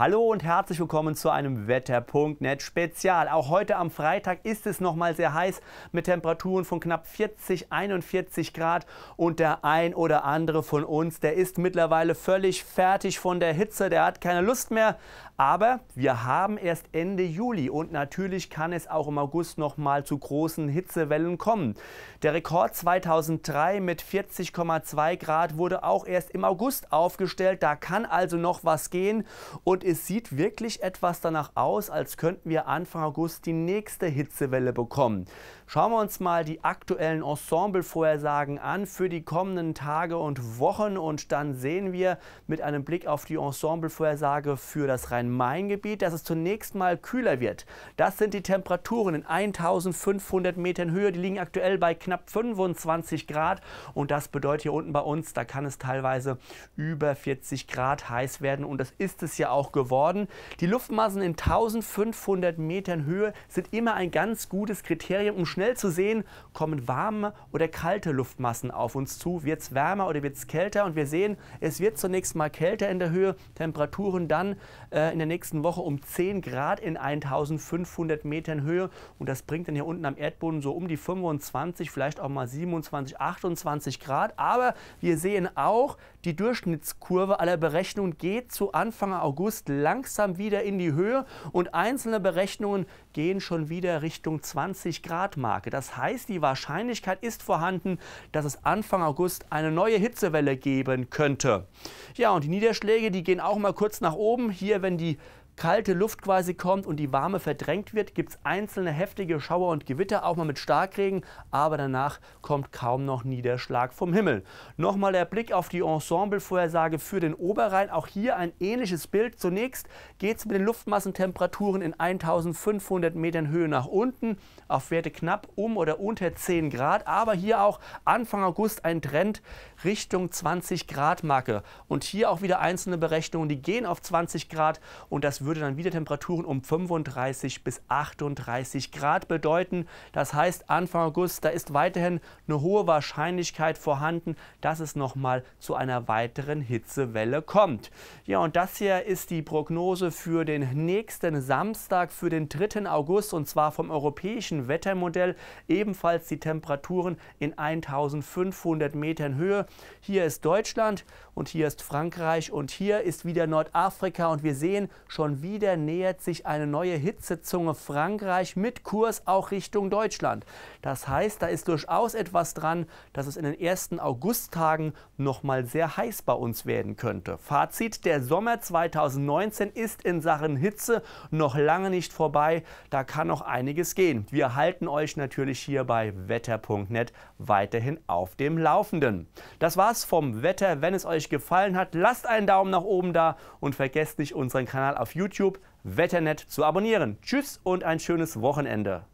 Hallo und herzlich willkommen zu einem Wetter.net Spezial. Auch heute am Freitag ist es nochmal sehr heiß mit Temperaturen von knapp 40, 41 Grad und der ein oder andere von uns, der ist mittlerweile völlig fertig von der Hitze, der hat keine Lust mehr. Aber wir haben erst Ende Juli und natürlich kann es auch im August nochmal zu großen Hitzewellen kommen. Der Rekord 2003 mit 40,2 Grad wurde auch erst im August aufgestellt. Da kann also noch was gehen und es sieht wirklich etwas danach aus, als könnten wir Anfang August die nächste Hitzewelle bekommen. Schauen wir uns mal die aktuellen Ensemble-Vorhersagen an für die kommenden Tage und Wochen und dann sehen wir mit einem Blick auf die Ensemble-Vorhersage für das Rhein-Main-Gebiet, dass es zunächst mal kühler wird. Das sind die Temperaturen in 1500 Metern Höhe, die liegen aktuell bei knapp 25 Grad und das bedeutet hier unten bei uns, da kann es teilweise über 40 Grad heiß werden und das ist es ja auch geworden. Die Luftmassen in 1500 Metern Höhe sind immer ein ganz gutes Kriterium, um schnell zu sehen, kommen warme oder kalte Luftmassen auf uns zu. Wird es wärmer oder wird es kälter? Und wir sehen, es wird zunächst mal kälter in der Höhe, Temperaturen dann äh, in der nächsten Woche um 10 Grad in 1500 Metern Höhe. Und das bringt dann hier unten am Erdboden so um die 25, vielleicht auch mal 27, 28 Grad. Aber wir sehen auch, die Durchschnittskurve aller Berechnungen geht zu Anfang August jetzt langsam wieder in die Höhe und einzelne Berechnungen gehen schon wieder Richtung 20 Grad Marke. Das heißt, die Wahrscheinlichkeit ist vorhanden, dass es Anfang August eine neue Hitzewelle geben könnte. Ja, und die Niederschläge, die gehen auch mal kurz nach oben. Hier, wenn die kalte Luft quasi kommt und die warme verdrängt wird, gibt es einzelne heftige Schauer und Gewitter, auch mal mit Starkregen, aber danach kommt kaum noch Niederschlag vom Himmel. Nochmal der Blick auf die Ensemble-Vorhersage für den Oberrhein. Auch hier ein ähnliches Bild. Zunächst geht es mit den Luftmassentemperaturen in 1500 Metern Höhe nach unten auf Werte knapp um oder unter 10 Grad, aber hier auch Anfang August ein Trend Richtung 20 Grad Marke. Und hier auch wieder einzelne Berechnungen, die gehen auf 20 Grad und das wird würde dann wieder Temperaturen um 35 bis 38 Grad bedeuten. Das heißt, Anfang August, da ist weiterhin eine hohe Wahrscheinlichkeit vorhanden, dass es nochmal zu einer weiteren Hitzewelle kommt. Ja, und das hier ist die Prognose für den nächsten Samstag, für den 3. August, und zwar vom europäischen Wettermodell. Ebenfalls die Temperaturen in 1500 Metern Höhe. Hier ist Deutschland und hier ist Frankreich und hier ist wieder Nordafrika und wir sehen schon schon wieder nähert sich eine neue Hitzezunge Frankreich mit Kurs auch Richtung Deutschland. Das heißt, da ist durchaus etwas dran, dass es in den ersten Augusttagen nochmal sehr heiß bei uns werden könnte. Fazit, der Sommer 2019 ist in Sachen Hitze noch lange nicht vorbei. Da kann noch einiges gehen. Wir halten euch natürlich hier bei wetter.net weiterhin auf dem Laufenden. Das war's vom Wetter. Wenn es euch gefallen hat, lasst einen Daumen nach oben da und vergesst nicht unseren Kanal auf YouTube YouTube Wetternet zu abonnieren. Tschüss und ein schönes Wochenende.